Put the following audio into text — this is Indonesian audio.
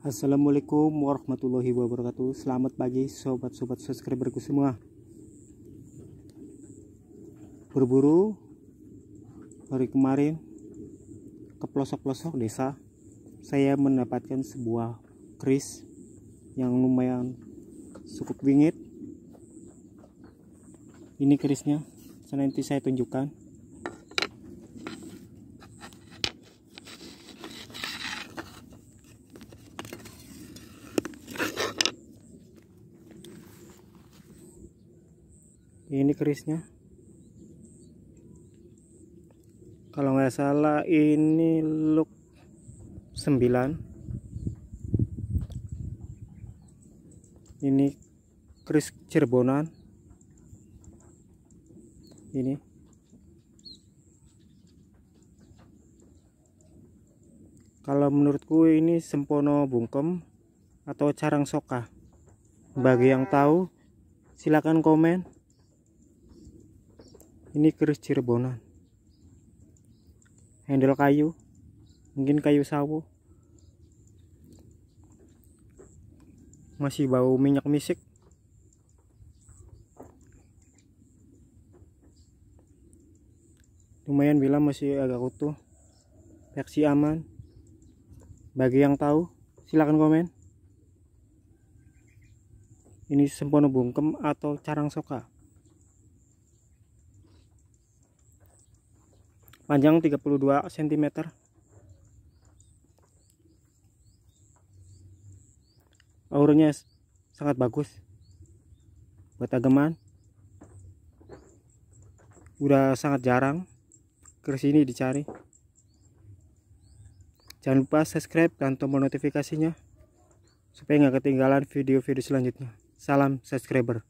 Assalamualaikum warahmatullahi wabarakatuh Selamat pagi sobat-sobat subscriberku semua Berburu Hari kemarin Ke pelosok-pelosok desa Saya mendapatkan sebuah keris Yang lumayan cukup wingit Ini kerisnya Nanti saya tunjukkan ini kerisnya kalau nggak salah ini look 9 ini keris Cirebonan ini kalau menurutku ini Sempono Bungkem atau Carang Soka bagi yang tahu silakan komen ini keris Cirebonan handle kayu mungkin kayu sawo masih bau minyak misik lumayan bilang masih agak utuh reaksi aman bagi yang tahu silahkan komen ini sempurna bungkem atau carang soka panjang 32 cm auranya sangat bagus buat ageman udah sangat jarang ke sini dicari jangan lupa subscribe dan tombol notifikasinya supaya nggak ketinggalan video-video selanjutnya salam subscriber